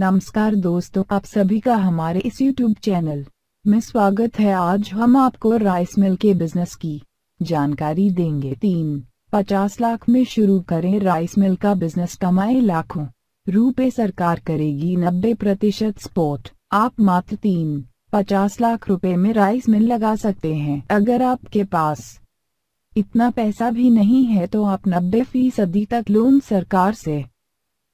नमस्कार दोस्तों आप सभी का हमारे इस YouTube चैनल में स्वागत है आज हम आपको राइस मिल के बिजनेस की जानकारी देंगे तीन पचास लाख में शुरू करें राइस मिल का बिजनेस कमाए लाखों रुपए सरकार करेगी नब्बे प्रतिशत स्पोर्ट आप मात्र तीन पचास लाख रुपए में राइस मिल लगा सकते हैं अगर आपके पास इतना पैसा भी नहीं है तो आप नब्बे फीसदी तक लोन सरकार से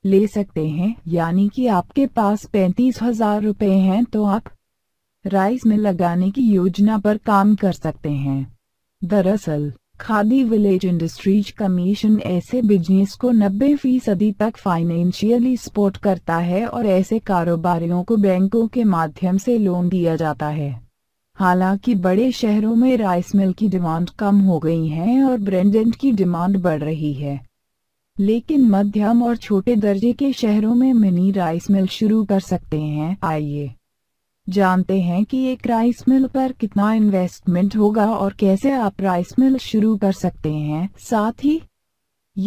ले सकते हैं यानी कि आपके पास पैंतीस हजार रुपये हैं तो आप राइस में लगाने की योजना पर काम कर सकते हैं दरअसल खादी विलेज इंडस्ट्रीज कमीशन ऐसे बिजनेस को 90 फीसदी तक फाइनेंशियली सपोर्ट करता है और ऐसे कारोबारियों को बैंकों के माध्यम से लोन दिया जाता है हालांकि बड़े शहरों में राइस मिल की डिमांड कम हो गई है और ब्रेंडेंट की डिमांड बढ़ रही है लेकिन मध्यम और छोटे दर्जे के शहरों में मिनी राइस मिल शुरू कर सकते हैं आइए जानते हैं कि एक राइस मिल पर कितना इन्वेस्टमेंट होगा और कैसे आप राइस मिल शुरू कर सकते हैं साथ ही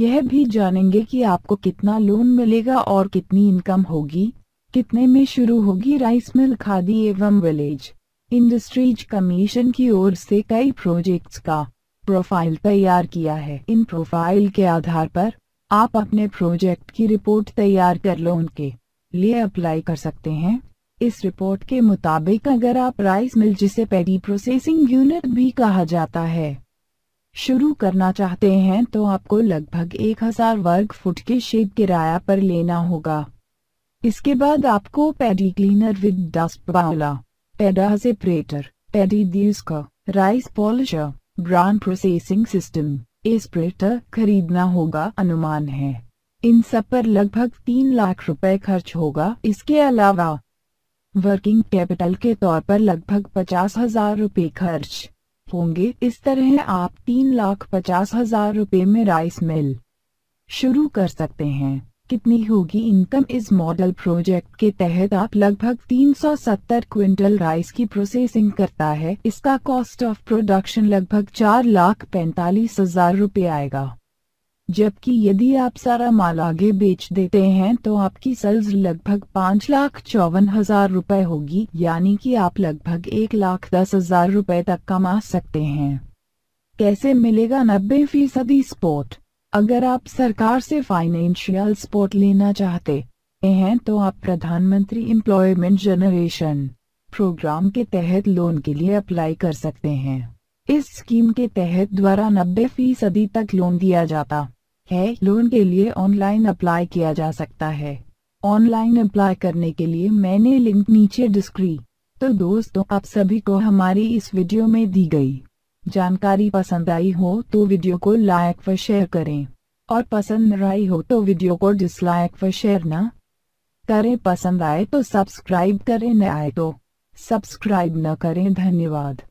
यह भी जानेंगे कि आपको कितना लोन मिलेगा और कितनी इनकम होगी कितने में शुरू होगी राइस मिल खादी एवं विलेज इंडस्ट्रीज कमीशन की ओर से कई प्रोजेक्ट्स का प्रोफाइल तैयार किया है इन प्रोफाइल के आधार पर आप अपने प्रोजेक्ट की रिपोर्ट तैयार कर लो उनके लिए अप्लाई कर सकते हैं इस रिपोर्ट के मुताबिक अगर आप राइस मिल जिसे पेडी प्रोसेसिंग यूनिट भी कहा जाता है शुरू करना चाहते हैं तो आपको लगभग 1000 वर्ग फुट के शेड किराया पर लेना होगा इसके बाद आपको paddy cleaner with dust blower paddy separator paddy dehusker rice polisher brand processing system aspirator खरीदना होगा अनुमान है इन सब पर लगभग तीन लाख रुपए खर्च होगा इसके अलावा वर्किंग कैपिटल के तौर पर लगभग पचास हजार रूपए खर्च होंगे इस तरह आप तीन लाख पचास हजार रूपए में राइस मिल शुरू कर सकते हैं कितनी होगी इनकम इस मॉडल प्रोजेक्ट के तहत आप लगभग 370 क्विंटल राइस की प्रोसेसिंग करता है इसका कॉस्ट ऑफ प्रोडक्शन लगभग चार लाख पैंतालीस हजार रूपए आएगा जबकि यदि आप सारा माल आगे बेच देते हैं तो आपकी सेल्स लगभग पाँच लाख चौवन हजार रूपए होगी यानी कि आप लगभग एक लाख दस हजार रूपए तक कमा सकते हैं कैसे मिलेगा नब्बे फीसदी स्पोर्ट अगर आप सरकार से फाइनेंशियल सपोर्ट लेना चाहते हैं तो आप प्रधानमंत्री एम्प्लॉयमेंट जनरेशन प्रोग्राम के तहत लोन के लिए अप्लाई कर सकते हैं इस स्कीम के तहत द्वारा नब्बे फीसदी तक लोन दिया जाता है लोन के लिए ऑनलाइन अप्लाई किया जा सकता है ऑनलाइन अप्लाई करने के लिए मैंने लिंक नीचे डिस्क्री तो दोस्तों आप सभी को हमारी इस वीडियो में दी गई जानकारी पसंद आई हो तो वीडियो को लाइक व शेयर करें और पसंद न आई हो तो वीडियो को डिसलाइक व शेयर न करें पसंद आए तो सब्सक्राइब करें न आए तो सब्सक्राइब न करें धन्यवाद